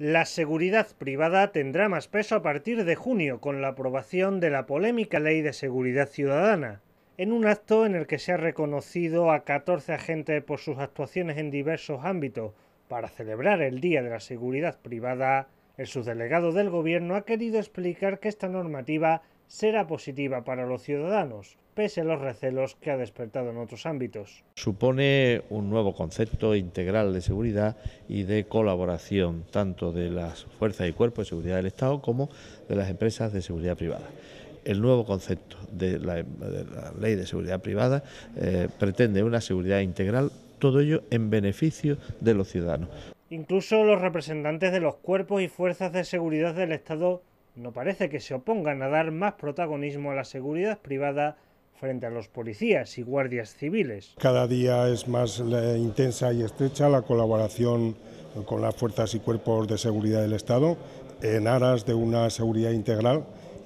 La seguridad privada tendrá más peso a partir de junio con la aprobación de la polémica Ley de Seguridad Ciudadana, en un acto en el que se ha reconocido a 14 agentes por sus actuaciones en diversos ámbitos. Para celebrar el Día de la Seguridad Privada, el subdelegado del Gobierno ha querido explicar que esta normativa será positiva para los ciudadanos, pese a los recelos que ha despertado en otros ámbitos. Supone un nuevo concepto integral de seguridad y de colaboración, tanto de las fuerzas y cuerpos de seguridad del Estado como de las empresas de seguridad privada el nuevo concepto de la, ley de seguridad privada eh, pretende una seguridad integral, todo ello en beneficio de los ciudadanos. Incluso los representantes de los cuerpos y fuerzas de seguridad del Estado no parece que se opongan a dar más protagonismo a la seguridad privada frente a los policías y guardias civiles. Cada día es más eh, intensa y estrecha la colaboración con las fuerzas y cuerpos de seguridad del Estado en aras de una seguridad integral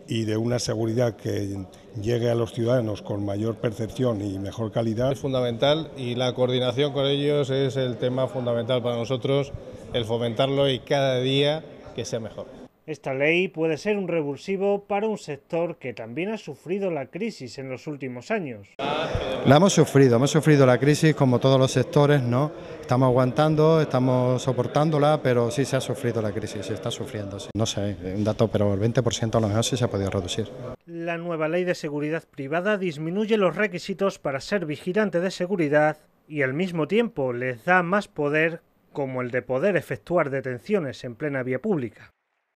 y de una seguridad que llegue a los ciudadanos con mayor percepción y mejor calidad. Es fundamental y la coordinación con ellos es el tema fundamental para nosotros, el fomentarlo y cada día que sea mejor. Esta ley puede ser un revulsivo para un sector que también ha sufrido la crisis en los últimos años. La hemos sufrido, hemos sufrido la crisis como todos los sectores, ¿no? Estamos aguantando, estamos soportándola, pero sí se ha sufrido la crisis, se está sufriendo. No sé, un dato, pero el 20% a lo mejor sí se ha podido reducir. La nueva ley de seguridad privada disminuye los requisitos para ser vigilante de seguridad y al mismo tiempo les da más poder como el de poder efectuar detenciones en plena vía pública.